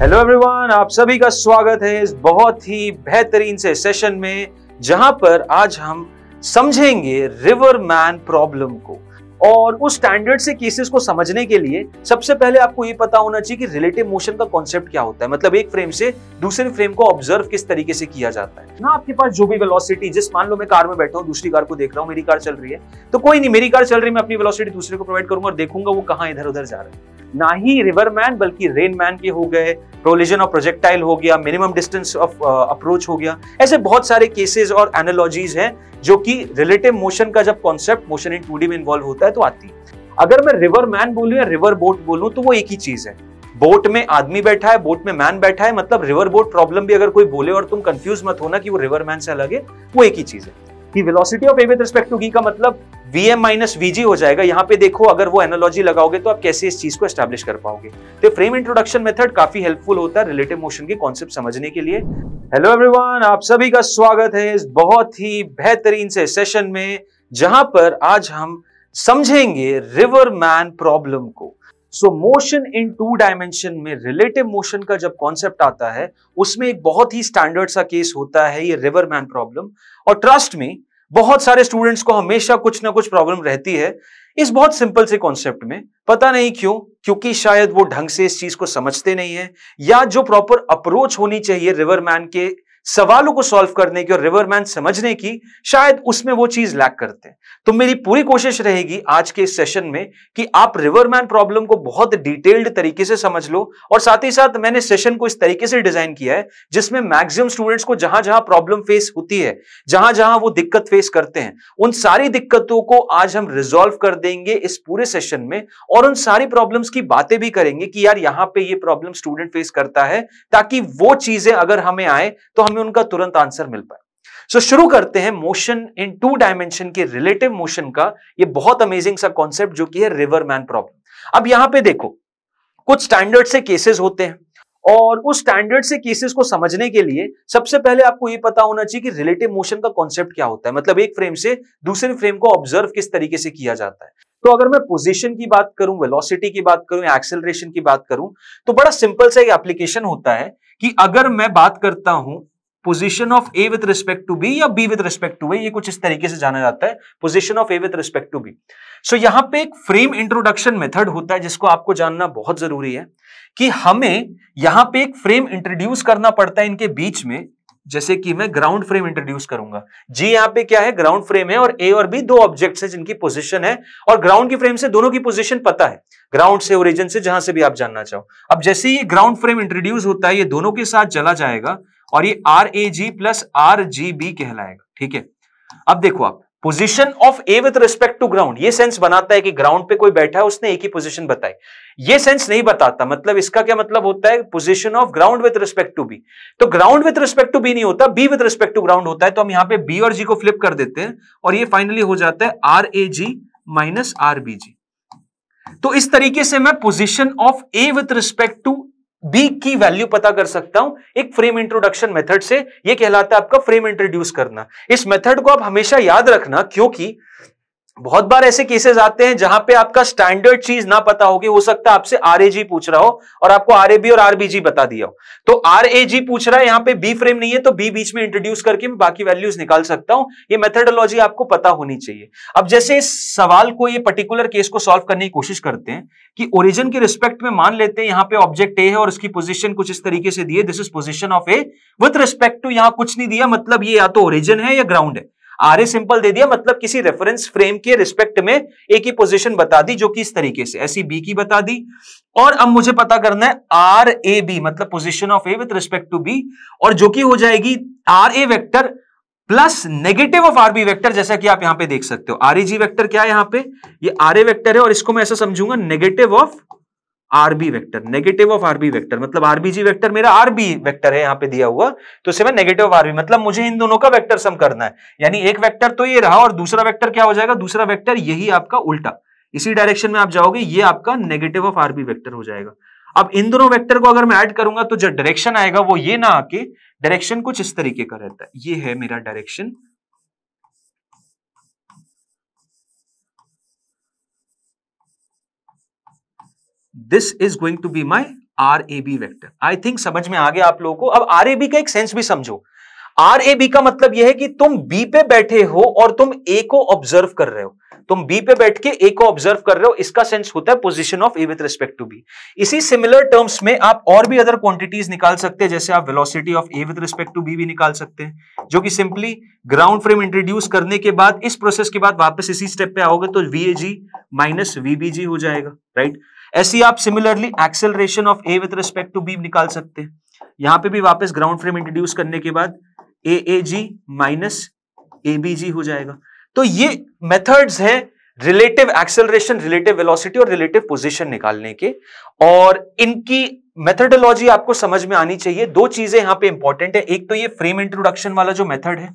Hello everyone आप सभी का स्वागत है इस बहुत ही बेहतरीन से सेशन में जहां पर आज हम समझेंगे रिवर मैन प्रॉब्लम को और उस स्टैंडर्ड से केसेस को समझने के लिए सबसे पहले आपको ये पता होना चाहिए कि रिलेटिव मोशन का कॉन्सेप्ट क्या होता है मतलब एक फ्रेम से दूसरे फ्रेम को ऑब्जर्व किस तरीके से किया जाता है ना आपके पास जो भी वेलोसिटी जिस मान लो मैं कार में बैठा हूँ दूसरी कार को देख रहा हूँ मेरी कार चल रही है तो कोई नहीं मेरी कार चल रही है मैं अपनी वेलोसिटी दूसरे को प्रोवाइड करूंगा और देखूंगा वो कहाँ इधर उधर जा रहा है ना ही रिवर मैन बल्कि रेन मैन के हो गए प्रोलिजन ऑफ प्रोजेक्टाइल हो गया मिनिमम डिस्टेंस ऑफ अप्रोच हो गया ऐसे बहुत सारे केसेस और एनोलॉजीज हैं जो कि रिलेटिव मोशन का जब कॉन्सेप्ट मोशन इन टू में इन्वॉल्व होता है है तो आती है अगर मैं रिवर मैन बोलूँ या रिवर बोट बोलूँ तो वो एक ही चीज है बोट में आदमी बैठा है बोट में मैन बैठा है मतलब रिवर बोट प्रॉब्लम भी अगर कोई बोले और तुम कंफ्यूज मत होना कि वो रिवर मैन से अलग है वो एक ही चीज है कि velocity of A with respect to V का मतलब वी एम माइनस वीजी हो जाएगा यहाँ पे देखो अगर वो एनोलॉजी लगाओगे तो आप कैसे इस चीज को एस्टेब्लिश कर पाओगे तो फ्रेम इंट्रोडक्शन मेथड काफी हेल्पफुल होता है रिलेटिव मोशन के कॉन्सेप्ट समझने के लिए हेलो एवरीवन आप सभी का स्वागत है इस बहुत ही बेहतरीन से सेशन में जहां पर आज हम समझेंगे रिवर मैन प्रॉब्लम को so motion in two dimension में रिलेटिव मोशन का जब कॉन्सेप्ट आता है उसमें एक बहुत ही स्टैंडर्ड सा केस होता है ये रिवर मैन प्रॉब्लम और ट्रस्ट में बहुत सारे स्टूडेंट्स को हमेशा कुछ ना कुछ प्रॉब्लम रहती है इस बहुत सिंपल से कॉन्सेप्ट में पता नहीं क्यों क्योंकि शायद वो ढंग से इस चीज को समझते नहीं है या जो प्रॉपर अप्रोच होनी चाहिए रिवर मैन के सवालों को सॉल्व करने की और रिवरमैन समझने की शायद उसमें वो चीज लैक करते हैं तो मेरी पूरी कोशिश रहेगी आज के इस सेशन में कि आप रिवरमैन प्रॉब्लम को बहुत डिटेल्ड तरीके से समझ लो और साथ ही साथ मैंने सेशन को इस तरीके से डिजाइन किया है जिसमें मैक्सिमम स्टूडेंट्स को जहां जहां प्रॉब्लम फेस होती है जहां जहां वो दिक्कत फेस करते हैं उन सारी दिक्कतों को आज हम रिजोल्व कर देंगे इस पूरे सेशन में और उन सारी प्रॉब्लम्स की बातें भी करेंगे कि यार यहां पर यह प्रॉब्लम स्टूडेंट फेस करता है ताकि वो चीजें अगर हमें आए तो हम में उनका तुरंत आंसर मिल पाए सो so, शुरू करते हैं मोशन इन टू डायमेंशन के रिलेटिव मोशन का ये बहुत अमेजिंग सा कॉन्सेप्ट जो कि है रिवर मैन प्रॉब्लम अब यहां पे देखो कुछ स्टैंडर्ड से केसेस होते हैं और उस स्टैंडर्ड से केसेस को समझने के लिए सबसे पहले आपको ये पता होना चाहिए कि रिलेटिव मोशन का कॉन्सेप्ट क्या होता है मतलब एक फ्रेम से दूसरे फ्रेम को ऑब्जर्व किस तरीके से किया जाता है तो अगर मैं पोजीशन की बात करूं वेलोसिटी की बात करूं एक्सेलरेशन की बात करूं तो बड़ा सिंपल सा एक एप्लीकेशन होता है कि अगर मैं बात करता हूं position of A with respect to B या B with respect to A ये कुछ इस तरीके से जाना जाता है position of A with respect to B so यहां पे एक फ्रेम इंट्रोडक्शन मेथड होता है जिसको आपको जानना बहुत जरूरी है कि हमें यहां पे एक फ्रेम इंट्रोड्यूस करना पड़ता है इनके बीच में जैसे कि मैं ग्राउंड फ्रेम इंट्रोड्यूस करूंगा जी यहाँ पे क्या है ग्राउंड फ्रेम है और ए और बी दो ऑब्जेक्ट्स हैं जिनकी पोजीशन है और ग्राउंड की फ्रेम से दोनों की पोजीशन पता है ग्राउंड से ओरिजिन से जहां से भी आप जानना चाहो अब जैसे ये ग्राउंड फ्रेम इंट्रोड्यूस होता है ये दोनों के साथ चला जाएगा और ये R A G plus R G B कहलाएगा ठीक है अब देखो आप position of A with respect to ground ये सेंस बनाता है कि ग्राउंड पे कोई बैठा है उसने एक ही पोजीशन बताई ये सेंस नहीं बताता मतलब इसका क्या मतलब होता है position of ground with respect to B तो ground with respect to B नहीं होता B with respect to ground होता है तो हम यहाँ पे बी और जी को फ्लिप कर देते हैं और ये फाइनली हो जाता है R A G minus R B G तो इस तरीके से मैं position of A with respect to B की वैल्यू पता कर सकता हूं एक फ्रेम इंट्रोडक्शन मेथड से ये कहलाता है आपका फ्रेम इंट्रोड्यूस करना इस मेथड को आप हमेशा याद रखना क्योंकि बहुत बार ऐसे केसेस आते हैं जहां पे आपका स्टैंडर्ड चीज ना पता होगी हो सकता है आपसे आरएजी पूछ रहा हो और आपको आरएबी और आरबीजी बता दिया हो तो आरएजी पूछ रहा है यहां पे बी फ्रेम नहीं है तो बी बीच में इंट्रोड्यूस करके मैं बाकी वैल्यूज निकाल सकता हूं ये मेथडोलॉजी आपको पता होनी चाहिए अब जैसे इस सवाल को ये पर्टिकुलर केस को सॉल्व करने की कोशिश करते हैं कि ओरिजिन के रिस्पेक्ट में मान लेते हैं यहाँ पे ऑब्जेक्ट ए है और उसकी पोजिशन कुछ इस तरीके से दी है this is position of A with respect to यहां कुछ नहीं दिया मतलब ये या तो ओरिजिन है या ग्राउंड है आर ए सिंपल दे दिया मतलब किसी रेफरेंस फ्रेम के रिस्पेक्ट में एक ही पोजीशन बता दी जो कि इस तरीके से ऐसी बी की बता दी और अब मुझे पता करना है आर ए बी मतलब position of A with respect to B और जो कि हो जाएगी R A vector plus negative of R B vector जैसा कि आप यहां पे देख सकते हो आरएजी वेक्टर e क्या है यहां पे ये आर ए वेक्टर है और इसको मैं ऐसा समझूंगा negative of R B vector negative of R B vector मतलब आरबीजी वेक्टर मेरा आरबी वेक्टर है यहां पे दिया हुआ तो सेवन नेगेटिव ऑफ आरबी मतलब मुझे इन दोनों का वेक्टर सम करना है यानी एक वेक्टर तो ये रहा और दूसरा वेक्टर क्या हो जाएगा दूसरा वेक्टर यही आपका उल्टा इसी डायरेक्शन में आप जाओगे ये आपका नेगेटिव ऑफ आरबी वेक्टर हो जाएगा अब इन दोनों वेक्टर को अगर मैं ऐड करूंगा तो जो डायरेक्शन आएगा वो ये ना आके डायरेक्शन कुछ इस तरीके का रहता है ये है मेरा direction this is going to be my R A B vector I think समझ में आ गया आप लोगों को अब आर ए बी का एक सेंस भी समझो आर ए बी का मतलब यह है कि तुम बी पे बैठे हो और तुम ए को ऑब्जर्व कर रहे हो तुम बी पे बैठ के ए को ऑब्जर्व कर रहे हो इसका सेंस होता है position of A with respect to B इसी सिमिलर टर्म्स में आप और भी अदर क्वांटिटीज निकाल सकते हैं जैसे आप velocity of A with respect to B भी निकाल सकते हैं जो कि सिंपली ग्राउंड फ्रेम इंट्रोड्यूस करने के बाद इस प्रोसेस के बाद वापस इसी स्टेप पे आओगे तो V A G minus V B G हो जाएगा राइट right? ऐसी आप similarly acceleration of A with respect to B निकाल सकते हैं यहां पे भी वापस ग्राउंड फ्रेम इंट्रोड्यूस करने के बाद ए ए G minus A B G हो जाएगा तो ये मेथड्स है रिलेटिव एक्सेलरेशन रिलेटिव वेलोसिटी और रिलेटिव पोजिशन निकालने के और इनकी मेथडोलॉजी आपको समझ में आनी चाहिए दो चीजें यहां पे इंपॉर्टेंट है एक तो ये फ्रेम इंट्रोडक्शन वाला जो मेथड है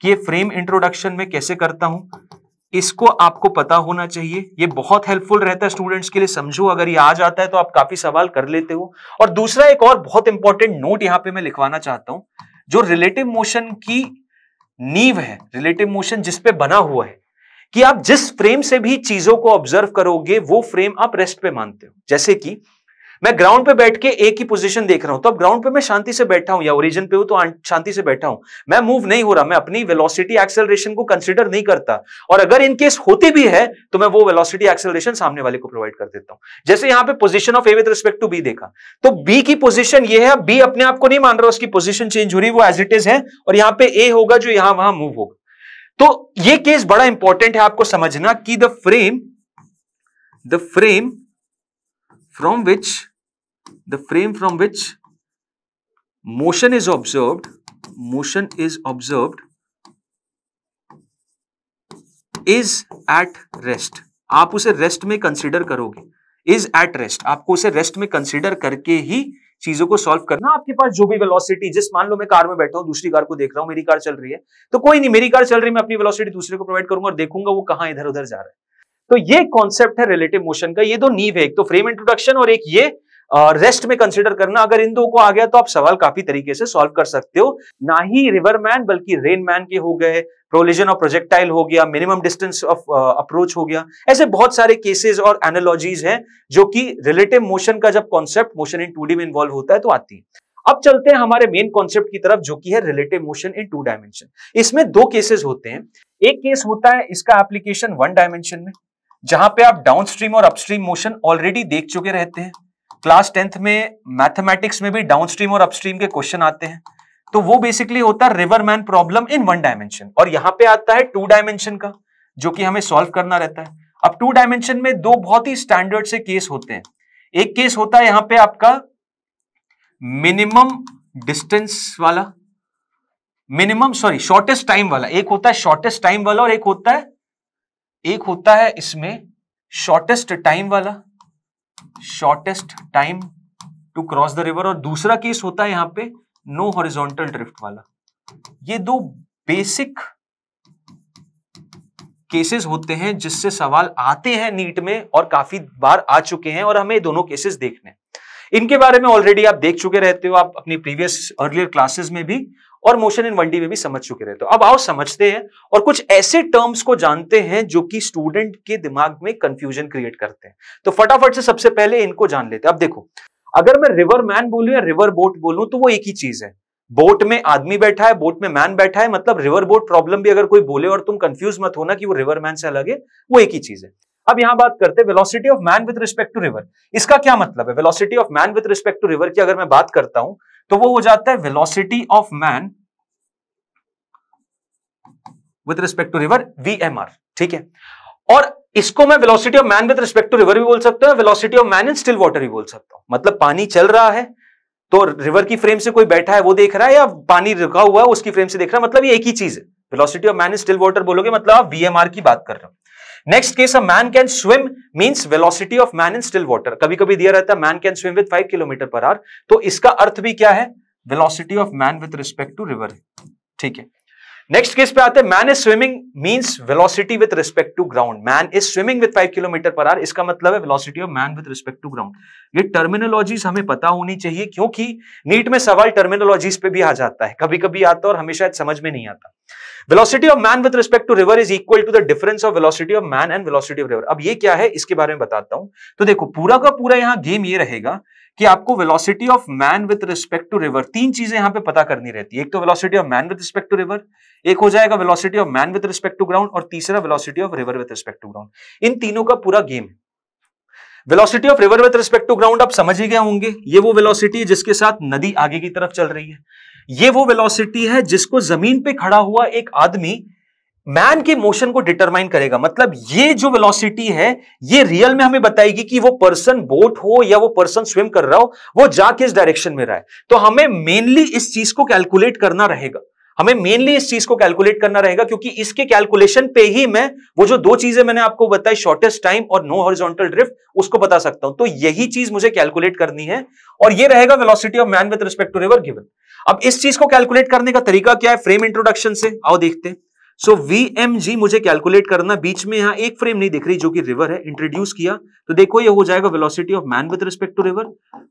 कि ये फ्रेम इंट्रोडक्शन में कैसे करता हूं इसको आपको पता होना चाहिए ये बहुत हेल्पफुल रहता है स्टूडेंट्स के लिए समझो अगर ये आ जाता है तो आप काफी सवाल कर लेते हो और दूसरा एक और बहुत इंपॉर्टेंट नोट यहां पे मैं लिखवाना चाहता हूं जो रिलेटिव मोशन की नींव है रिलेटिव मोशन जिसपे बना हुआ है कि आप जिस फ्रेम से भी चीजों को ऑब्जर्व करोगे वो फ्रेम आप रेस्ट पे मानते हो जैसे कि मैं ग्राउंड पे बैठ के एक ही पोजीशन देख रहा हूं तो अब ग्राउंड पे मैं शांति से बैठा हूं या ओरिजिन पे हूं तो शांति से बैठा हूं मैं मूव नहीं हो रहा मैं अपनी वेलोसिटी एक्सेलरेशन को कंसिडर नहीं करता और अगर इन केस होती भी है तो मैं वो वेलोसिटी एक्सेलरेशन सामने वाले को प्रोवाइड कर देता हूं जैसे यहां पर position of A with respect to B देखा तो बी की पोजिशन ये है बी अपने आप को नहीं मान रहा उसकी पोजिशन चेंज हो रही वो एज इट इज है और यहां पे ए होगा जो यहां वहां मूव होगा तो ये केस बड़ा इंपॉर्टेंट है आपको समझना कि the frame the frame from which the frame from which motion is observed motion is observed is at rest आप उसे रेस्ट में कंसिडर करोगे इज एट रेस्ट आपको उसे रेस्ट में कंसिडर करके ही चीजों को सॉल्व करना आपके पास जो भी वेलोसिटी जिस मान लो मैं कार में बैठा हूं दूसरी कार को देख रहा हूं मेरी कार चल रही है तो कोई नहीं मेरी कार चल रही है मैं अपनी वेलोसिटी दूसरे को प्रोवाइड करूंगा और देखूंगा वो कहां इधर उधर जा रहा है तो ये कॉन्सेप्ट है रिलेटिव मोशन का ये दो नीव है एक तो फ्रेम इंट्रोडक्शन और एक ये और रेस्ट में कंसिडर करना अगर इन दो को आ गया तो आप सवाल काफी तरीके से सॉल्व कर सकते हो ना ही रिवरमैन बल्कि रेन मैन के हो गए प्रोलिजन ऑफ प्रोजेक्टाइल हो गया मिनिमम डिस्टेंस ऑफ अप्रोच हो गया ऐसे बहुत सारे केसेस और एनोलॉजीज हैं जो कि रिलेटिव मोशन का जब कॉन्सेप्ट मोशन इन टू में इन्वॉल्व होता है तो आती है अब चलते हैं हमारे मेन कॉन्सेप्ट की तरफ जो कि है relative motion in two dimension इसमें दो केसेस होते हैं एक केस होता है इसका एप्लीकेशन वन डायमेंशन में जहां पे आप डाउनस्ट्रीम और अपस्ट्रीम मोशन ऑलरेडी देख चुके रहते हैं क्लास टेंथ में मैथमेटिक्स में भी डाउनस्ट्रीम और अपस्ट्रीम के क्वेश्चन आते हैं तो वो बेसिकली होता है river man problem in one dimension और यहां पे आता है टू डायमेंशन का जो कि हमें सॉल्व करना रहता है अब टू डायमेंशन में दो बहुत ही स्टैंडर्ड से केस होते हैं एक केस होता है यहां पे आपका मिनिमम डिस्टेंस वाला मिनिमम सॉरी शॉर्टेस्ट टाइम वाला एक होता है शॉर्टेस्ट टाइम वाला और एक होता है एक होता है इसमें शॉर्टेस्ट टाइम वाला shortest time to cross the river और दूसरा केस होता है यहां पे नो हॉरिजॉन्टल ड्रिफ्ट वाला ये दो बेसिक केसेस होते हैं जिससे सवाल आते हैं नीट में और काफी बार आ चुके हैं और हमें दोनों केसेस देखने हैं इनके बारे में ऑलरेडी आप देख चुके रहते हो आप अपनी प्रीवियस अर्लियर क्लासेस में भी और मोशन इन वनडी में भी समझ चुके रहे तो अब आओ समझते हैं और कुछ ऐसे टर्म्स को जानते हैं जो कि स्टूडेंट के दिमाग में कंफ्यूजन क्रिएट करते हैं तो फटाफट से सबसे पहले इनको जान लेते हैं अब देखो अगर मैं रिवर मैन बोलूं या रिवर बोट बोलूं तो वो एक ही चीज है बोट में आदमी बैठा है बोट में मैन बैठा है मतलब रिवर बोट प्रॉब्लम भी अगर कोई बोले और तुम कंफ्यूज मत होना कि वो रिवर मैन से अलग है वो एक ही चीज है अब यहां बात करते हैं velocity of man with respect to river इसका क्या मतलब है velocity of man with respect to river की अगर मैं बात करता हूं तो वो हो जाता है velocity of man with respect to river V M R ठीक है और इसको मैं velocity of man with respect to river भी बोल सकता हूं velocity of man in still water भी बोल सकता हूं मतलब पानी चल रहा है तो रिवर की फ्रेम से कोई बैठा है वो देख रहा है या पानी रुका हुआ है उसकी फ्रेम से देख रहा है मतलब ये एक ही चीज है velocity of man in still water बोलोगे मतलब आप वीएमआर की बात कर रहे हो next case a man can swim means velocity of man in still water कभी कभी दिया रहता है man can swim with five kilometre per hour तो इसका अर्थ भी क्या है velocity of man with respect to river ठीक है नेक्स्ट केस पे आते हैं man is swimming means velocity with respect to ground man is swimming with five kilometre per hour इसका मतलब है velocity of man with respect to ground ये terminologies हमें पता होनी चाहिए क्योंकि नीट में सवाल टर्मिनोलॉजीज पे भी आ जाता है कभी कभी आता है और हमेशा समझ में नहीं आता velocity of man with respect to river is equal to the difference of velocity of man and velocity of river अब ये क्या है इसके बारे में बताता हूं तो देखो पूरा का पूरा यहां गेम ये रहेगा कि आपको velocity of man with respect to river तीन चीजें यहां पे पता करनी रहती है एक तो velocity of man with respect to river एक हो जाएगा velocity of man with respect to ground और तीसरा velocity of river with respect to ground इन तीनों का पूरा गेम है velocity of river with respect to ground आप समझ ही गए होंगे ये वो वेलोसिटी है जिसके साथ नदी आगे की तरफ चल रही है ये वो वेलोसिटी है जिसको जमीन पे खड़ा हुआ एक आदमी मैन के मोशन को डिटरमाइन करेगा मतलब ये जो वेलोसिटी है ये रियल में हमें बताएगी कि वो पर्सन बोट हो या वो पर्सन स्विम कर रहा हो वो जा किस डायरेक्शन में रहा है तो हमें मेनली इस चीज को कैलकुलेट करना रहेगा हमें मेनली इस चीज को कैलकुलेट करना रहेगा क्योंकि इसके कैलकुलेशन पे ही मैं वो जो दो चीजें मैंने आपको बताई शॉर्टेस्ट टाइम और नो हॉरिजॉन्टल ड्रिफ्ट उसको बता सकता हूं तो यही चीज मुझे कैलकुलेट करनी है और ये रहेगा velocity of man with respect to river given अब इस चीज को कैलकुलेट करने का तरीका क्या है फ्रेम इंट्रोडक्शन से आओ देखते हैं सो जी मुझे कैलकुलेट करना बीच में यहां एक फ्रेम नहीं दिख रही जो कि रिवर है इंट्रोड्यूस किया तो देखो ये हो जाएगा velocity of man with respect to river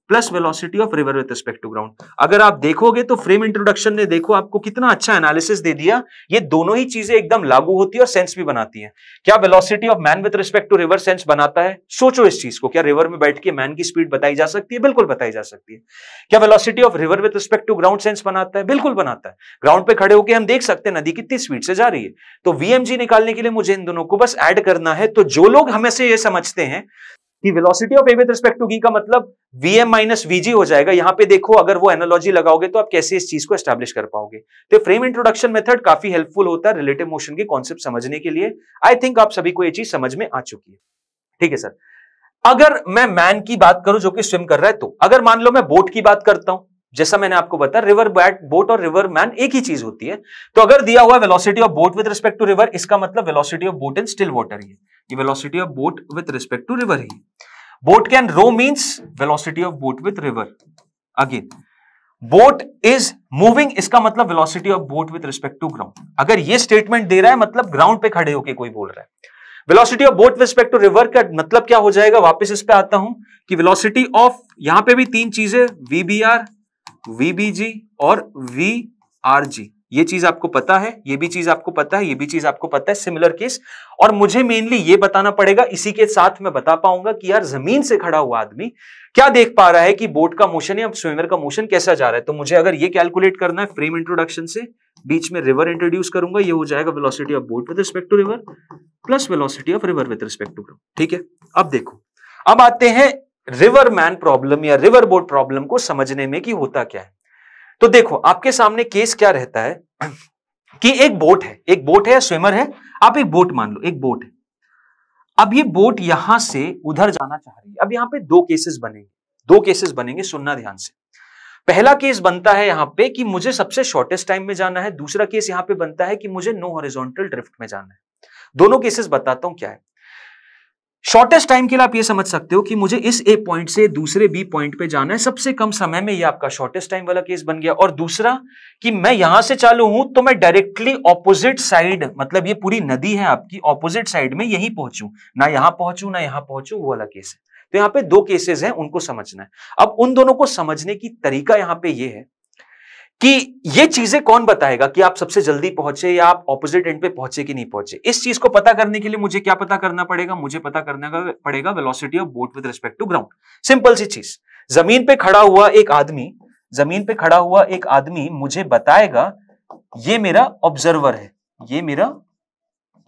plus velocity of river with respect to ground अगर आप देखोगे तो फ्रेम इंट्रोडक्शन ने देखो आपको कितना अच्छा एनालिसिस दे दिया ये दोनों ही चीजें एकदम लागू होती है और सेंस भी बनाती है क्या velocity of man with respect to river sense बनाता है सोचो इस चीज को क्या रिवर में बैठ के मैन की स्पीड बताई जा सकती है बिल्कुल बताई जा सकती है क्या velocity of river with respect to ground sense बनाता है बिल्कुल बनाता है ग्राउंड पे खड़े होकर हम देख सकते हैं नदी कितनी स्पीड से जा रही रही है तो VMG निकालने के लिए मुझे इन दोनों को बस ऐड करना है तो जो लोग हमें से ये समझते हैं कि velocity of A with respect to G का मतलब vm माइनस vg हो जाएगा यहां पे देखो अगर वो एनोलॉजी लगाओगे तो आप कैसे इस चीज को एस्टेब्लिश कर पाओगे तो फ्रेम इंट्रोडक्शन मेथड काफी हेल्पफुल होता है रिलेटिव मोशन के कॉन्सेप्ट समझने के लिए आई थिंक आप सभी को ये चीज समझ में आ चुकी है ठीक है सर अगर मैं मैन की बात करूं जो कि स्विम कर रहा है तो अगर मान लो मैं बोट की बात करता हूं जैसा मैंने आपको बताया रिवर बैट बोट और रिवर मैन एक ही चीज होती है तो अगर दिया हुआ velocity of boat with respect to river इसका मतलब velocity of boat in still water ही ये velocity of boat with respect to river ही boat can row means velocity of boat with river again boat is moving इसका मतलब velocity of boat with respect to ground अगर ये statement दे रहा है मतलब ग्राउंड पे खड़े होके कोई बोल रहा है velocity of boat with respect to river का मतलब क्या हो जाएगा वापस इस पे आता हूं कि वेलोसिटी ऑफ यहां पे भी तीन चीजें वीबीआर वीबीजी और वी ये चीज आपको पता है ये भी चीज आपको पता है ये भी चीज आपको पता है सिमिलर केस और मुझे मेनली ये बताना पड़ेगा इसी के साथ मैं बता पाऊंगा कि यार जमीन से खड़ा हुआ आदमी क्या देख पा रहा है कि बोट का मोशन या स्विमर का मोशन कैसा जा रहा है तो मुझे अगर ये कैलकुलेट करना है फ्रेम इंट्रोडक्शन से बीच में रिवर इंट्रोड्यूस करूंगा ये हो जाएगा velocity of boat with respect to river plus velocity of river with respect to ठीक है अब देखो अब आते हैं रिवर मैन प्रॉब्लम या रिवर बोट प्रॉब्लम को समझने में कि होता क्या है तो देखो आपके सामने केस क्या रहता है कि एक बोट है एक बोट है या स्विमर है आप एक बोट मान लो एक बोट है अब ये बोट यहां से उधर जाना चाह रही है अब यहां पे दो केसेस बनेंगे दो केसेस बनेंगे सुनना ध्यान से पहला केस बनता है यहां पे कि मुझे सबसे शॉर्टेस्ट टाइम में जाना है दूसरा केस यहां पे बनता है कि मुझे नो हॉरिजॉन्टल ड्रिफ्ट में जाना है दोनों केसेस बताता हूं क्या है शॉर्टेस्ट टाइम के लिए आप ये समझ सकते हो कि मुझे इस ए पॉइंट से दूसरे बी पॉइंट पे जाना है सबसे कम समय में ये आपका शॉर्टेस्ट टाइम वाला केस बन गया और दूसरा कि मैं यहां से चालू हूं तो मैं डायरेक्टली ऑपोजिट साइड मतलब ये पूरी नदी है आपकी ऑपोजिट साइड में यही पहुंचू ना यहां पहुंचू ना यहां पहुंचू वो वाला केस है तो यहाँ पे दो केसेस हैं उनको समझना है अब उन दोनों को समझने की तरीका यहाँ पे ये है कि ये चीजें कौन बताएगा कि आप सबसे जल्दी पहुंचे या आप ऑपोजिट एंड पे पहुंचे कि नहीं पहुंचे इस चीज को पता करने के लिए मुझे क्या पता करना पड़ेगा मुझे पता करना पड़ेगा velocity of boat with respect to ground simple सी चीज जमीन पे खड़ा हुआ एक आदमी जमीन पे खड़ा हुआ एक आदमी मुझे बताएगा ये मेरा ऑब्जर्वर है ये मेरा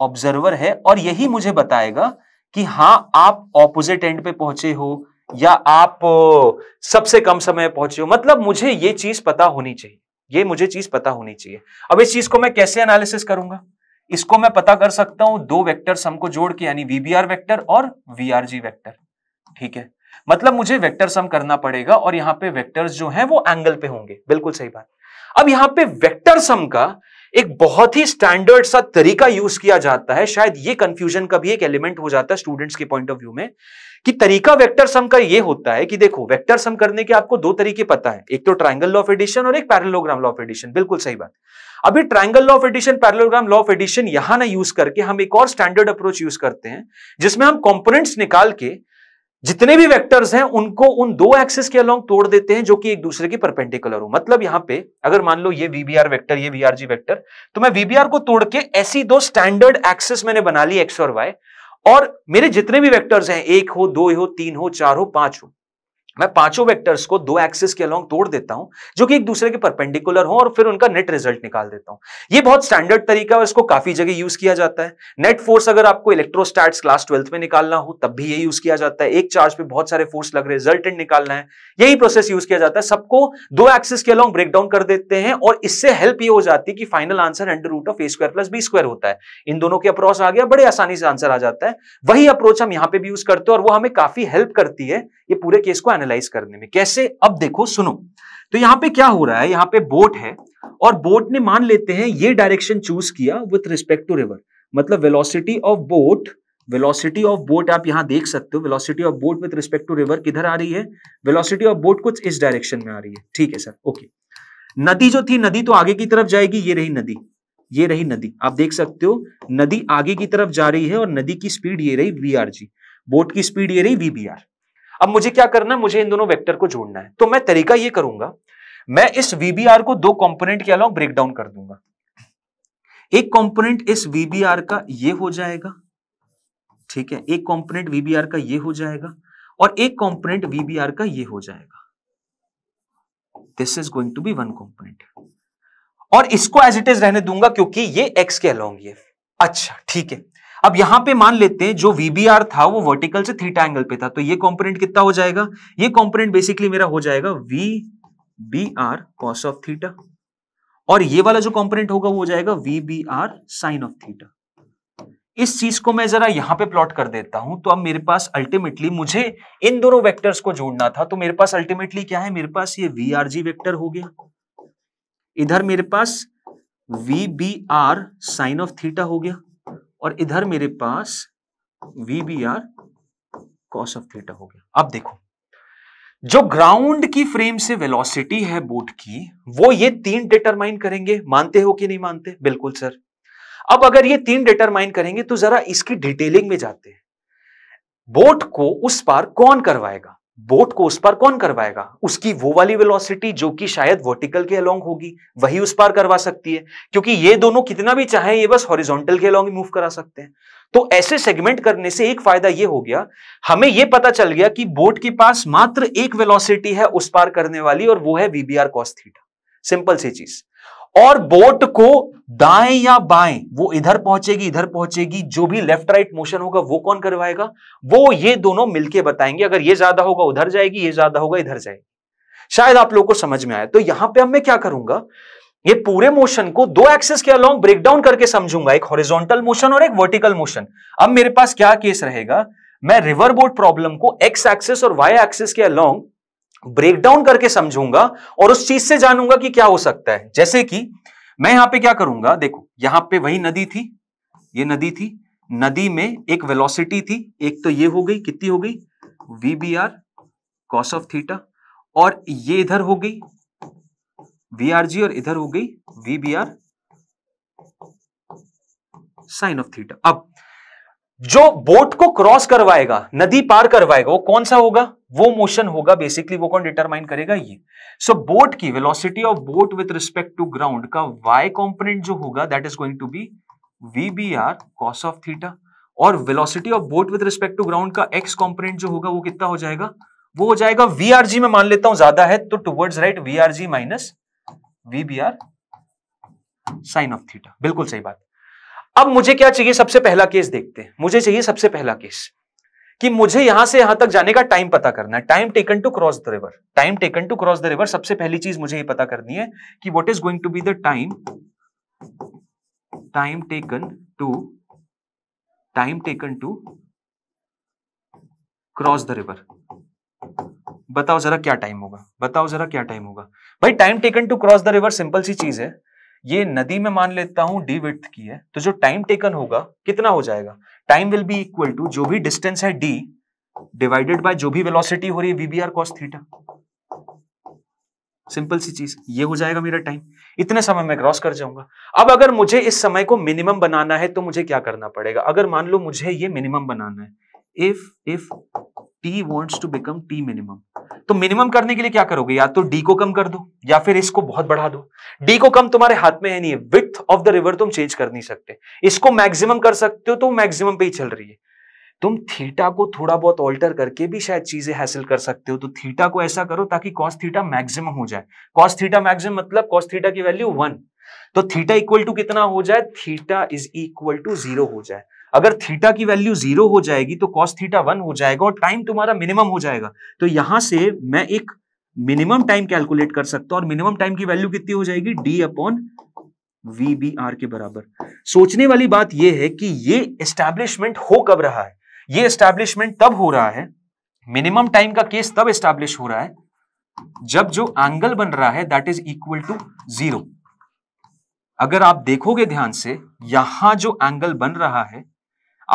ऑब्जर्वर है और यही मुझे बताएगा कि हाँ आप ऑपोजिट एंड पे पहुंचे हो या आप सबसे कम समय पहुंचे हो मतलब मुझे ये चीज पता होनी चाहिए ये मुझे चीज पता होनी चाहिए अब इस चीज को मैं कैसे एनालिसिस करूंगा इसको मैं पता कर सकता हूं दो वेक्टर सम को जोड़ के यानी वीबीआर वेक्टर और वीआरजी वेक्टर ठीक है मतलब मुझे वेक्टर सम करना पड़ेगा और यहाँ पे वेक्टर्स जो हैं वो एंगल पे होंगे बिल्कुल सही बात अब यहां पे वेक्टर सम का एक बहुत ही स्टैंडर्ड सा तरीका यूज किया जाता है शायद ये कंफ्यूजन का भी एक एलिमेंट हो जाता है स्टूडेंट्स के पॉइंट ऑफ व्यू में कि तरीका वेक्टर सम का ये होता है कि देखो वेक्टर सम करने के आपको दो तरीके पता है एक तो ट्राइंगल लॉ ऑफ एडिशन और एक पैरलोग्राम लॉ ऑफ एडिशन बिल्कुल सही बात अभी triangle law of addition parallelogram law of addition यहां ना यूज करके हम एक और स्टैंडर्ड अप्रोच यूज करते हैं जिसमें हम कॉम्पोनेंट्स निकाल के जितने भी वेक्टर्स हैं उनको उन दो एक्सिस के अलोंग तोड़ देते हैं जो कि एक दूसरे के परपेंडिकुलर हो मतलब यहां पे अगर मान लो ये वीबीआर वेक्टर ये वीआरजी वेक्टर तो मैं वीबीआर को तोड़ के ऐसी दो स्टैंडर्ड एक्सिस मैंने बना ली एक्स और वाई और मेरे जितने भी वेक्टर्स हैं एक हो दो हो तीन हो चार हो पांच हो मैं पांचों वेक्टर्स को दो एक्सिस के अलोंग तोड़ देता हूं जो कि एक दूसरे के परपेंडिकुलर हो और फिर उनका नेट रिजल्ट निकाल देता हूं ये बहुत स्टैंडर्ड तरीका है और इसको काफी जगह यूज किया जाता है नेट फोर्स अगर आपको इलेक्ट्रोस्टैट्स क्लास ट्वेल्थ में निकालना हो तब भी ये यूज किया जाता है एक चार्ज पे बहुत सारे फोर्स लग रहे रिजल्टेंट निकालना है यही प्रोसेस यूज किया जाता है सबको दो एक्सिस के अलॉन्ग ब्रेक डाउन कर देते हैं और इससे हेल्प ये हो जाती है कि final answer under root of A square plus B square होता है इन दोनों के अप्रोच आ गया बड़े आसानी से आंसर आ जाता है वही अप्रोच हम यहाँ पे भी यूज करते हैं और वो हमें काफी हेल्प करती है ये पूरे केस को एनालाइज एनालाइज करने में कैसे अब देखो सुनो तो यहां पे क्या हो रहा है यहां पे बोट है और बोट ने मान लेते हैं ये डायरेक्शन चूज किया विथ रिस्पेक्ट टू रिवर मतलब velocity of boat velocity of boat आप यहां देख सकते हो velocity of boat with respect to river किधर आ रही है वेलोसिटी ऑफ बोट कुछ इस डायरेक्शन में आ रही है ठीक है सर ओके नदी जो थी नदी तो आगे की तरफ जाएगी ये रही नदी ये रही नदी आप देख सकते हो नदी आगे की तरफ जा रही है और नदी की स्पीड ये रही वी बोट की स्पीड ये रही वी अब मुझे क्या करना है मुझे इन दोनों वेक्टर को जोड़ना है तो मैं तरीका ये करूंगा मैं इस वीबीआर को दो कंपोनेंट के अलावा ब्रेक डाउन कर दूंगा एक कंपोनेंट इस वीबीआर का ये हो जाएगा ठीक है एक कंपोनेंट वीबीआर का ये हो जाएगा और एक कंपोनेंट वीबीआर का ये हो जाएगा this is going to be one component और इसको एज इट इज रहने दूंगा क्योंकि ये एक्स के अलॉन्ग ये अच्छा ठीक है अब यहां पे मान लेते हैं जो वीबीआर था वो वर्टिकल से थीटा एंगल पे था तो ये कॉम्पोनेंट कितना हो जाएगा ये कॉम्पोनेंट बेसिकली मेरा हो जाएगा V B R cos of theta और ये वाला जो कॉम्पोनेंट होगा वो हो जाएगा V B R sine of theta इस चीज को मैं जरा यहां पे प्लॉट कर देता हूं तो अब मेरे पास अल्टीमेटली मुझे इन दोनों वेक्टर्स को जोड़ना था तो मेरे पास अल्टीमेटली क्या है मेरे पास ये वी आर जी वेक्टर हो गया इधर मेरे पास V B R sine of theta हो गया और इधर मेरे पास V B R cos of theta हो गया अब देखो जो ग्राउंड की फ्रेम से वेलोसिटी है बोट की वो ये तीन डिटरमाइन करेंगे मानते हो कि नहीं मानते बिल्कुल सर अब अगर ये तीन डिटरमाइन करेंगे तो जरा इसकी डिटेलिंग में जाते हैं बोट को उस पार कौन करवाएगा बोट को उस पार कौन करवाएगा उसकी वो वाली वेलोसिटी जो कि शायद वर्टिकल के अलोंग होगी वही उस पार करवा सकती है क्योंकि ये दोनों कितना भी चाहे ये बस हॉरिजॉन्टल के अलोंग मूव करा सकते हैं तो ऐसे सेगमेंट करने से एक फायदा ये हो गया हमें ये पता चल गया कि बोट के पास मात्र एक वेलोसिटी है उस पार करने वाली और वो है वीबीआर कॉस्थीटा सिंपल सी चीज और बोट को दाएं या बाएं वो इधर पहुंचेगी इधर पहुंचेगी जो भी लेफ्ट राइट मोशन होगा वो कौन करवाएगा वो ये दोनों मिलके बताएंगे अगर ये ज्यादा होगा उधर जाएगी ये ज्यादा होगा इधर जाएगी शायद आप लोगों को समझ में आया तो यहां पे अब मैं क्या करूंगा ये पूरे मोशन को दो एक्सेस के अलॉन्ग ब्रेक डाउन करके समझूंगा एक हॉरिजोंटल मोशन और एक वर्टिकल मोशन अब मेरे पास क्या केस रहेगा मैं रिवर बोट प्रॉब्लम को एक्स एक्सेस और वाई एक्सेस के अलॉन्ग ब्रेक डाउन करके समझूंगा और उस चीज से जानूंगा कि क्या हो सकता है जैसे कि मैं यहां पे क्या करूंगा देखो यहां पे वही नदी थी ये नदी थी नदी में एक वेलोसिटी थी एक तो ये हो गई कितनी हो गई V B R cos of theta और ये इधर हो गई वी आर जी और इधर हो गई V B R sine of theta अब जो बोट को क्रॉस करवाएगा नदी पार करवाएगा वो कौन सा होगा वो मोशन होगा बेसिकली वो कौन डिटरमाइन करेगा ये सो so, बोट की velocity of boat with respect to ground का वाई कॉम्पोनेंट जो होगा that is going to be V B R cos of theta और velocity of boat with respect to ground का X component जो होगा वो कितना हो जाएगा वो हो जाएगा वी आर जी में मान लेता हूं ज्यादा है तो towards right V R G minus V B R sine of theta बिल्कुल सही बात अब मुझे क्या चाहिए सबसे पहला केस देखते हैं मुझे चाहिए सबसे पहला केस कि मुझे यहां से यहां तक जाने का टाइम पता करना है time taken to cross the river time taken to cross the river सबसे पहली चीज मुझे ये पता करनी है कि what is going to be the time time taken to time taken to cross the river बताओ जरा क्या टाइम होगा बताओ जरा क्या टाइम होगा भाई time taken to cross the river simple सी चीज है ये नदी में मान लेता हूं डी विथ की है तो जो टाइम टेकन होगा कितना हो जाएगा time will be equal to जो भी डिस्टेंस है डी डिवाइडेड बाय जो भी वेलोसिटी हो रही है वीबीआर कॉस थीटा सिंपल सी चीज ये हो जाएगा मेरा टाइम इतने समय में क्रॉस कर जाऊंगा अब अगर मुझे इस समय को मिनिमम बनाना है तो मुझे क्या करना पड़ेगा अगर मान लो मुझे ये मिनिमम बनाना है if if T wants to become T minimum तो मिनिमम करने के लिए क्या करोगे या तो डी को कम कर दो या फिर इसको बहुत बढ़ा दो डी को कम तुम्हारे हाथ में है नहीं है विथ ऑफ द रिवर तुम चेंज कर नहीं सकते इसको मैक्सिमम कर सकते हो तो मैक्सिमम पे ही चल रही है तुम थीटा को थोड़ा बहुत ऑल्टर करके भी शायद चीजें हासिल कर सकते हो तो थीटा को ऐसा करो ताकि कॉस थीटा मैक्सिमम हो जाए कॉस थीटा मैक्सिमम मतलब कॉस थीटा की वैल्यू वन तो थीटा इक्वल टू कितना हो जाए theta is equal to zero हो जाए अगर थीटा की वैल्यू जीरो हो जाएगी तो कॉस थीटा वन हो जाएगा और टाइम तुम्हारा मिनिमम हो जाएगा तो यहां से मैं एक मिनिमम टाइम कैलकुलेट कर सकता हूं और मिनिमम टाइम की वैल्यू कितनी हो जाएगी D upon V B R के बराबर सोचने वाली बात यह है कि ये एस्टैब्लिशमेंट हो कब रहा है ये एस्टैब्लिशमेंट तब हो रहा है मिनिमम टाइम का केस तब एस्टैब्लिश हो रहा है जब जो एंगल बन रहा है that is equal to zero अगर आप देखोगे ध्यान से यहां जो एंगल बन रहा है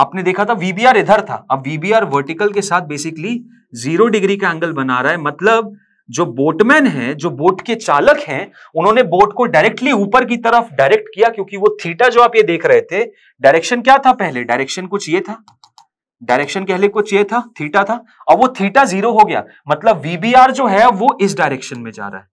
आपने देखा था वीबीआर इधर था अब वीबीआर वर्टिकल के साथ बेसिकली जीरो डिग्री का एंगल बना रहा है मतलब जो बोटमैन है जो बोट के चालक हैं उन्होंने बोट को डायरेक्टली ऊपर की तरफ डायरेक्ट किया क्योंकि वो थीटा जो आप ये देख रहे थे डायरेक्शन क्या था पहले डायरेक्शन कुछ ये था डायरेक्शन कहले कुछ ये था थीटा था और वो थीटा जीरो हो गया मतलब वीबीआर जो है वो इस डायरेक्शन में जा रहा है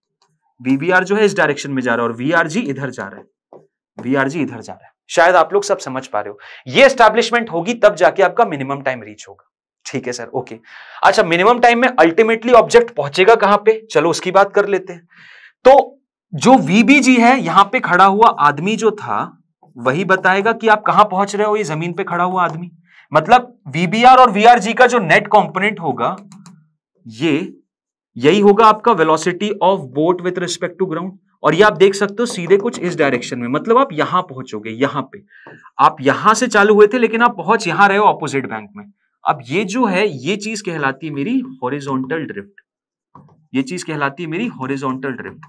वीबीआर जो है इस डायरेक्शन में जा रहा है और वीआरजी इधर जा रहा है वीआरजी इधर जा रहा है शायद आप लोग सब समझ पा रहे हो ये स्टैब्लिशमेंट होगी तब जाके आपका मिनिमम टाइम रीच होगा ठीक है सर ओके अच्छा मिनिमम टाइम में अल्टीमेटली ऑब्जेक्ट पहुंचेगा कहां पे चलो उसकी बात कर लेते हैं तो जो वीबीजी है यहां पे खड़ा हुआ आदमी जो था वही बताएगा कि आप कहां पहुंच रहे हो ये जमीन पे खड़ा हुआ आदमी मतलब वीबीआर और वीआरजी का जो नेट कॉम्पोनेंट होगा ये यही होगा आपका velocity of boat with respect to ground और ये आप देख सकते हो सीधे कुछ इस डायरेक्शन में मतलब आप यहां पहुंचोगे यहां पे आप यहां से चालू हुए थे लेकिन आप पहुंच यहां रहे हो ऑपोजिट बैंक में अब ये जो है ये चीज कहलाती है मेरी हॉरिजॉन्टल ड्रिफ्ट ये चीज कहलाती है मेरी हॉरिजॉन्टल ड्रिफ्ट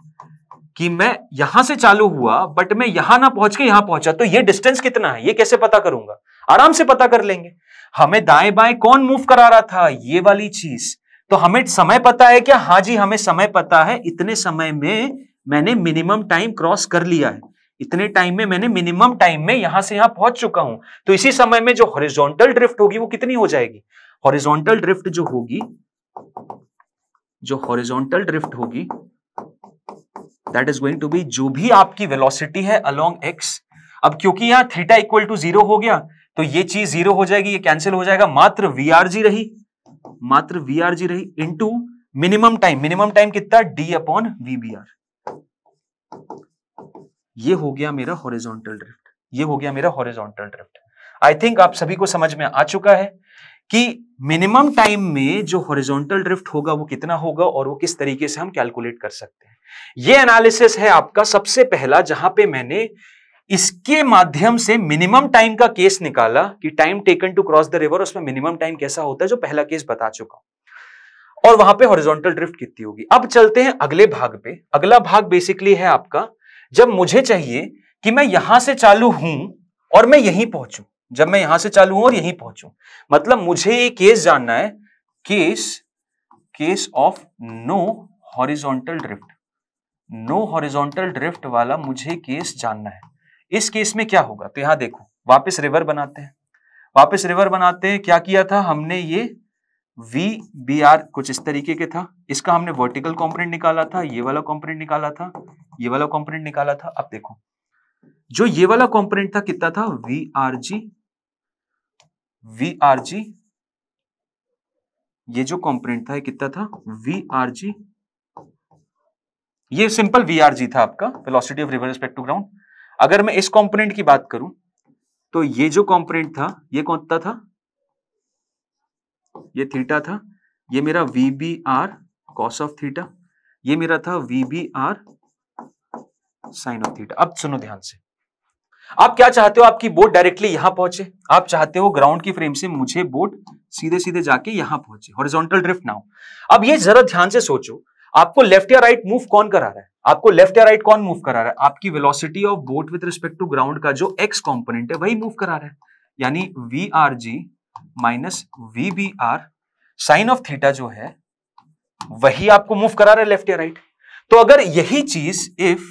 कि मैं यहां से चालू हुआ बट मैं यहां ना पहुंच के यहां पहुंचा तो ये डिस्टेंस कितना है ये कैसे पता करूंगा आराम से पता कर लेंगे हमें दाएं बाएं कौन मूव करा रहा था ये वाली चीज तो हमें समय पता है क्या हाँ जी हमें समय पता है इतने समय में मैंने मिनिमम टाइम क्रॉस कर लिया है इतने टाइम में मैंने मिनिमम टाइम में यहां से यहां पहुंच चुका हूं तो इसी समय में जो हॉरिजॉन्टल ड्रिफ्ट होगी वो कितनी हो जाएगी हॉरिजॉन्टल ड्रिफ्ट जो होगी जो हॉरिजॉन्टल ड्रिफ्ट होगी that is going to be जो भी आपकी वेलोसिटी है अलोंग एक्स अब क्योंकि यहां थीटा इक्वल टू जीरो हो गया तो ये चीज जीरो हो जाएगी ये कैंसिल हो जाएगा मात्र वीआरजी रही मात्र वीआरजी रही into minimum time minimum time कितना डी अपॉन वीबीआर ये हो गया मेरा हॉरिजॉन्टल ड्रिफ्ट ये हो गया मेरा हॉरिजॉन्टल ड्रिफ्ट आई थिंक आप सभी को समझ में आ चुका है कि मिनिमम टाइम में जो हॉरिजॉन्टल ड्रिफ्ट होगा वो कितना होगा और वो किस तरीके से हम कैलकुलेट कर सकते हैं ये एनालिसिस है आपका सबसे पहला जहां पे मैंने इसके माध्यम से मिनिमम टाइम का केस निकाला कि time taken to cross the river उसमें मिनिमम टाइम कैसा होता है जो पहला केस बता चुका हूं और वहां पे हॉरिजॉन्टल ड्रिफ्ट कितनी होगी अब चलते हैं अगले भाग पे अगला भाग बेसिकली है आपका जब मुझे चाहिए कि मैं यहां से चालू हूं और मैं यहीं पहुंचू जब मैं यहां से चालू हूं और यहीं पहुंचू मतलब मुझे ये केस जानना है case case of no horizontal drift no horizontal drift वाला मुझे केस जानना है इस केस में क्या होगा तो यहां देखो वापस रिवर बनाते हैं वापस रिवर बनाते हैं क्या किया था हमने ये वी बी आर कुछ इस तरीके के था इसका हमने वर्टिकल कंपोनेंट निकाला था ये वाला कंपोनेंट निकाला था ये वाला कंपोनेंट निकाला था अब देखो जो ये वाला कंपोनेंट था कितना था V R G V R G ये जो कंपोनेंट था कितना था वी आर जी ये सिंपल वी आर जी था आपका velocity of river respect to ground अगर मैं इस कंपोनेंट की बात करूं तो ये जो कंपोनेंट था ये कौन था ये थीटा था ये मेरा V B R cos of theta ये मेरा था V B R sine of theta अब सुनो ध्यान से आप क्या चाहते हो आपकी बोट डायरेक्टली यहां पहुंचे आप चाहते हो ग्राउंड की फ्रेम से मुझे बोट सीधे सीधे जाके यहां पहुंचे हॉरिजॉन्टल ड्रिफ्ट ना हो अब ये जरा ध्यान से सोचो आपको लेफ्ट या राइट मूव कौन करा रहा है आपको लेफ्ट या राइट कौन मूव करा रहा है आपकी velocity of boat with respect to ground का जो एक्स कॉम्पोनेंट है वही मूव करा रहा है यानी V R G minus V B R sine of theta जो है वही आपको मूव करा रहा है लेफ्ट या राइट तो अगर यही चीज if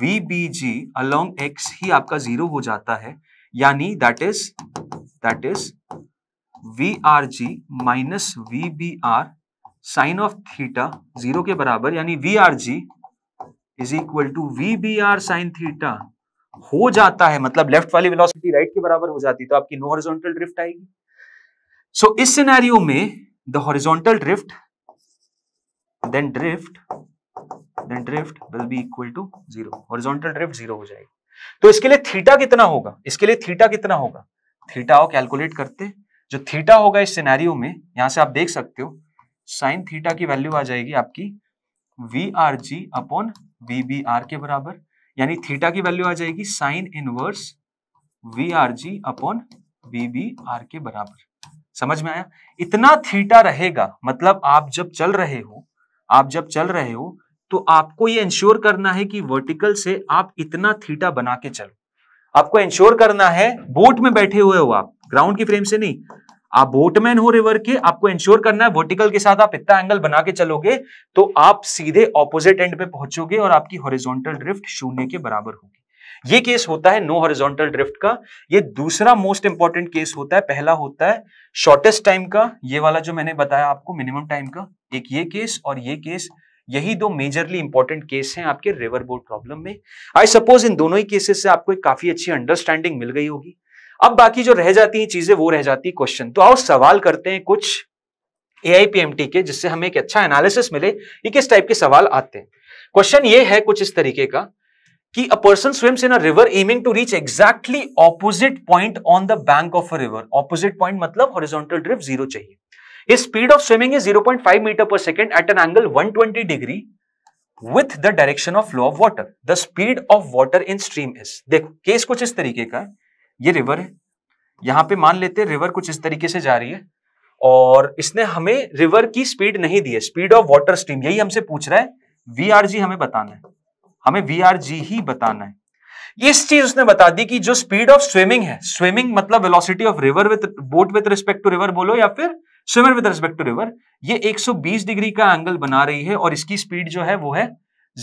V B G along X ही आपका जीरो हो जाता है यानी that is that is V R G minus V B R sine of theta zero के बराबर यानी V R G is equal to V B R sine theta हो जाता है मतलब लेफ्ट वाली वेलोसिटी राइट के बराबर हो जाती तो आपकी नो हॉरिजॉन्टल ड्रिफ्ट आएगी सो इस सिनेरियो में the horizontal drift then drift then drift will be equal to zero horizontal drift zero हो जाएगी तो इसके लिए थीटा कितना होगा इसके लिए थीटा कितना होगा थीटा आओ कैलकुलेट करते जो थीटा होगा इस सिनेरियो में यहां से आप देख सकते हो साइन थीटा की वैल्यू आ जाएगी आपकी V R G upon V B R के बराबर यानी थीटा की वैल्यू आ जाएगी sine inverse V R G upon V B R के बराबर समझ में आया इतना थीटा रहेगा मतलब आप जब चल रहे हो आप जब चल रहे हो तो आपको ये इंश्योर करना है कि वर्टिकल से आप इतना थीटा बना के चलो आपको इंश्योर करना है बोट में बैठे हुए हो आप ग्राउंड की फ्रेम से नहीं आप बोटमैन हो रिवर के आपको इंश्योर करना है वर्टिकल के साथ आप इतना एंगल बना के चलोगे तो आप सीधे ऑपोजिट एंड पे पहुंचोगे और आपकी हॉरिजॉन्टल ड्रिफ्ट शून्य के बराबर होगी ये केस होता है नो हॉरिजॉन्टल ड्रिफ्ट का ये दूसरा मोस्ट इंपॉर्टेंट केस होता है पहला होता है शॉर्टेस्ट टाइम का ये वाला जो मैंने बताया आपको मिनिमम टाइम का एक ये केस और ये केस यही दो मेजरली इंपॉर्टेंट केस हैं आपके रिवर बोर्ड प्रॉब्लम में आई सपोज इन दोनों ही केसेस से आपको एक काफी अच्छी अंडरस्टैंडिंग मिल गई होगी अब बाकी जो रह जाती है चीजें वो रह जाती है क्वेश्चन तो आओ सवाल करते हैं कुछ ए के जिससे हमें एक अच्छा एनालिसिस मिले ये किस टाइप के सवाल आते हैं क्वेश्चन ये है कुछ इस तरीके का कि a person swims in a river aiming to reach exactly opposite point on the bank of a river opposite point मतलब हॉरिजॉन्टल ड्रिप जीरो चाहिए इस speed of swimming is zero point five metre per second at an angle one twenty degree with the direction of flow of water the speed of water in stream is देखो case कुछ इस तरीके का ये river है यहां पर मान लेते हैं रिवर कुछ इस तरीके से जा रही है और इसने हमें रिवर की स्पीड नहीं दी है स्पीड ऑफ वॉटर स्ट्रीम यही हमसे पूछ रहा है वी आर जी हमें बताना है हमें वी ही बताना है इस चीज उसने बता दी कि जो स्पीड ऑफ स्विमिंग है स्विमिंग मतलब velocity of river with boat with respect to river बोलो या फिर swimmer with respect to river ये 120 डिग्री का एंगल बना रही है और इसकी स्पीड जो है वो है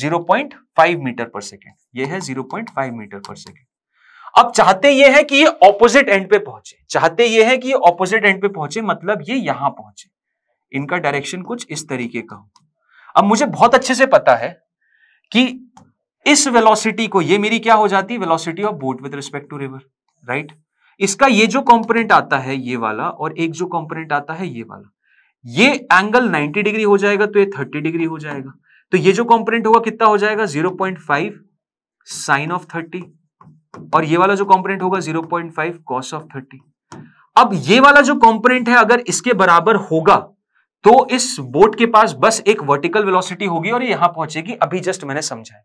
0.5 मीटर पर सेकेंड ये है 0.5 मीटर पर सेकेंड अब चाहते ये है कि ये ऑपोजिट एंड पे पहुंचे चाहते ये है कि ये ऑपोजिट एंड पे पहुंचे मतलब ये यहां पहुंचे इनका डायरेक्शन कुछ इस तरीके का हो अब मुझे बहुत अच्छे से पता है कि इस वेलोसिटी को ये मेरी क्या हो जाती है velocity of boat with respect to river right इसका ये जो कंपोनेंट आता है ये वाला और एक जो कंपोनेंट आता है ये वाला ये एंगल 90 डिग्री हो जाएगा तो ये 30 डिग्री हो जाएगा तो ये जो कंपोनेंट होगा कितना हो जाएगा 0.5 पॉइंट साइन ऑफ थर्टी और ये वाला जो कंपोनेंट होगा 0.5 कॉस ऑफ थर्टी अब ये वाला जो कंपोनेंट है अगर इसके बराबर होगा तो इस बोट के पास बस एक वर्टिकल वेलोसिटी होगी और यहां पहुंचेगी अभी जस्ट मैंने समझाया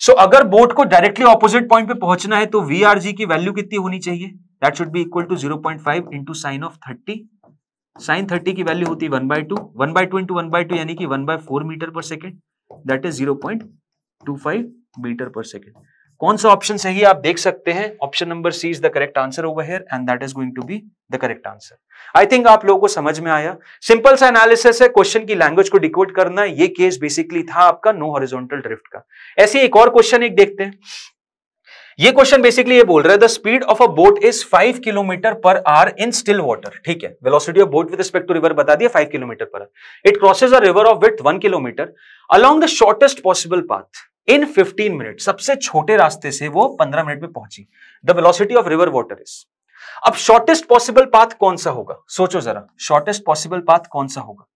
सो so, अगर बोट को डायरेक्टली ऑपोजिट पॉइंट पे पहुंचना है तो वी की वैल्यू कितनी होनी चाहिए that should be equal to zero point five into sine of thirty sine thirty की वैल्यू होती है one by two one by two into one two यानी कि one by four metre per second that is zero point two five metre per second कौन सा option सही आप देख सकते हैं option number C is the correct answer over here and that is going to be the correct answer I think आप लोगों को समझ में आया सिंपल सा एनालिसिस है क्वेश्चन की लैंग्वेज को डिकोड करना ये केस बेसिकली था आपका नो हॉरिजॉन्टल ड्रिफ्ट का ऐसे एक और क्वेश्चन एक देखते हैं ये क्वेश्चन बेसिकली ये बोल रहा है the speed of a boat is five kilometre per hour in still water ठीक है velocity of boat with respect to river बता दिया five kilometre per it crosses a river of width one kilometre along the shortest possible path in 15 minute सबसे छोटे रास्ते से वो 15 minute में पहुंची the velocity of river water is अब शॉर्टेस्ट पॉसिबल पाथ कौन सा होगा सोचो जरा शॉर्टेस्ट पॉसिबल पाथ कौन सा होगा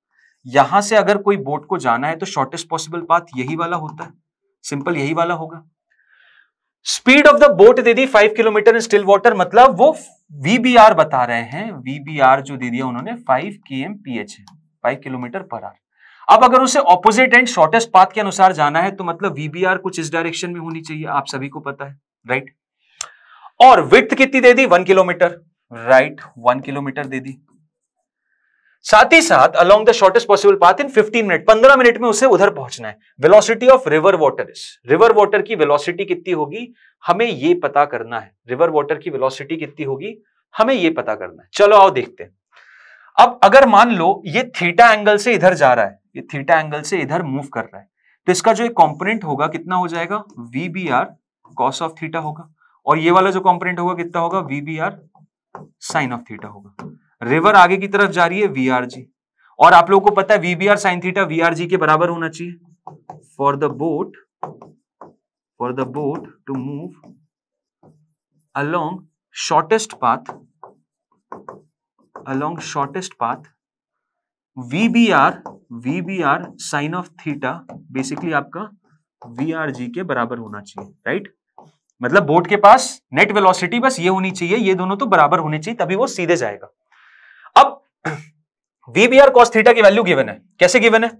यहां से अगर कोई बोट को जाना है तो शॉर्टेस्ट पॉसिबल पाथ यही वाला होता है सिंपल यही वाला होगा स्पीड ऑफ द बोट दे दी five kilometre in still water मतलब वो वीबीआर बता रहे हैं वीबीआर जो दे दिया उन्होंने फाइव के एम पी एच है फाइव किलोमीटर पर आर अब अगर उसे ऑपोजिट एंड शॉर्टेस्ट पाथ के अनुसार जाना है तो मतलब वीबीआर कुछ इस डायरेक्शन में होनी चाहिए आप सभी को पता है राइट और विथ कितनी दे दी one kilometre right one kilometre दे दी साथ ही साथ along the shortest possible path in 15 minute 15 minute में उसे उधर पहुंचना है वेलोसिटी ऑफ रिवर वाटर इस रिवर वाटर की वेलोसिटी कितनी होगी हमें ये पता करना है रिवर वाटर की वेलोसिटी कितनी होगी हमें यह पता करना है चलो आओ देखते हैं अब अगर मान लो ये थीटा एंगल से इधर जा रहा है ये थीटा एंगल से इधर मूव कर रहा है तो इसका जो एक कॉम्पोनेंट होगा कितना हो जाएगा V B R cos of theta होगा और ये वाला जो कॉम्पोनेंट होगा कितना होगा V B R sine of theta होगा रिवर आगे की तरफ जा रही है वी आर जी और आप लोगों को पता है V B R sine theta V R G के बराबर होना चाहिए for the boat for the boat to move along shortest path along shortest path V B R V B R sine of theta basically आपका V R G के बराबर होना चाहिए right मतलब बोट के पास नेट वेलोसिटी बस ये होनी चाहिए ये दोनों तो बराबर होने चाहिए तभी वो सीधे जाएगा अब V B R cos theta की वैल्यू गिवन है कैसे गिवन है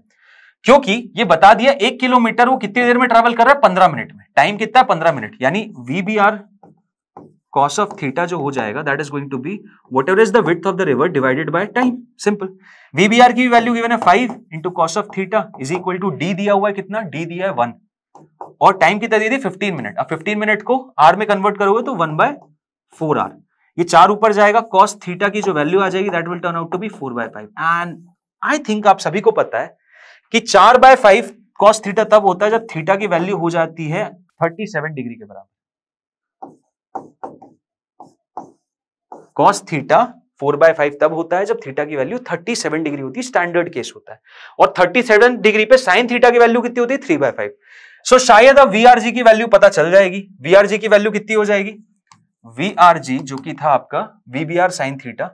क्योंकि ये बता दिया एक किलोमीटर वो कितनी देर में ट्रेवल कर रहा है पंद्रह मिनट में टाइम कितना है पंद्रह मिनट यानी V B R cos of theta जो हो जाएगा that is going to be whatever is the width of the river divided by time simple VBR की वैल्यू गिवन है five into cos of theta is equal to D दिया हुआ है कितना D दिया है वन और time कितना दे दी फिफ्टीन मिनट अब फिफ्टीन मिनट को आर में कन्वर्ट करोगे तो वन बाय फोर आर ये चार ऊपर जाएगा कॉस थीटा की जो वैल्यू आ जाएगी that will turn out to be four by five and I think आप सभी को पता है कि चार बाय फाइव कॉस थीटा तब होता है जब थीटा की वैल्यू हो जाती है थर्टी सेवन डिग्री के बराबर cos theta four by five तब होता है जब थीटा की वैल्यू थर्टी सेवन डिग्री होती है स्टैंडर्ड केस होता है और थर्टी सेवन डिग्री पे साइन थीटा की वैल्यू कितनी होती है थ्री बाय फाइव सो शायद अब वीआरजी की वैल्यू पता चल जाएगी वीआरजी की वैल्यू कितनी हो जाएगी वीआरजी जो कि था आपका B R sine theta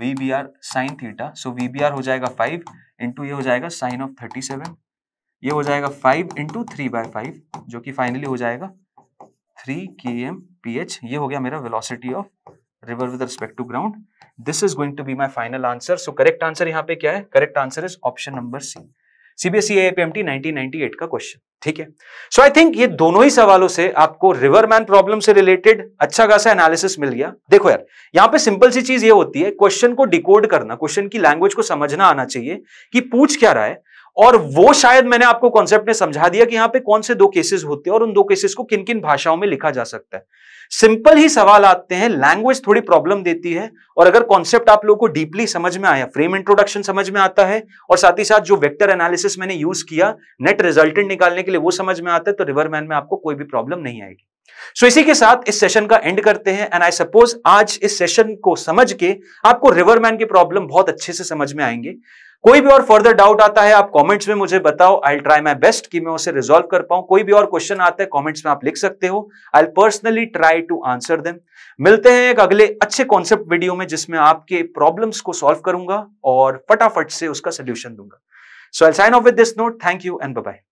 V B R sine theta so V B R हो जाएगा फाइव इंटू ये हो जाएगा साइन ऑफ थर्टी सेवन ये हो जाएगा five into three by five जो कि फाइनली हो जाएगा थ्री के एम पीएच ये हो गया मेरा velocity of river with respect to ground this is going to be my final answer so correct answer यहाँ पे क्या है correct answer is option number C CBSE APMT 1998 का क्वेश्चन ठीक है सो आई थिंक ये दोनों ही सवालों से आपको रिवरमैन प्रॉब्लम से रिलेटेड अच्छा खासा एनालिसिस मिल गया देखो यार यहाँ पे सिंपल सी चीज ये होती है क्वेश्चन को डिकोड करना क्वेश्चन की लैंग्वेज को समझना आना चाहिए कि पूछ क्या रहा है और वो शायद मैंने आपको कॉन्सेप्ट में समझा दिया कि यहां पे कौन से दो केसेस होते हैं और उन दो केसेस को किन किन भाषाओं में लिखा जा सकता है सिंपल ही सवाल आते हैं लैंग्वेज थोड़ी प्रॉब्लम देती है और अगर कॉन्सेप्ट आप लोगों को डीपली समझ में आया फ्रेम इंट्रोडक्शन समझ में आता है और साथ ही साथ जो वेक्टर एनालिसिस मैंने यूज किया नेट रिजल्टेंट निकालने के लिए वो समझ में आता है तो रिवरमैन में आपको कोई भी प्रॉब्लम नहीं आएगी सो so, इसी के साथ इस सेशन का एंड करते हैं एंड आई सपोज आज इस सेशन को समझ के आपको रिवरमैन की प्रॉब्लम बहुत अच्छे से समझ में आएंगे कोई भी और फर्दर डाउट आता है आप कमेंट्स में मुझे बताओ आई ट्राई माई बेस्ट कि मैं उसे रिजोल्व कर पाऊं कोई भी और क्वेश्चन आता है कमेंट्स में आप लिख सकते हो I personally try to answer them मिलते हैं एक अगले अच्छे कॉन्सेप्ट वीडियो में जिसमें आपके प्रॉब्लम्स को सॉल्व करूंगा और फटाफट से उसका सोल्यूशन दूंगा so I sign off with this note thank you and bye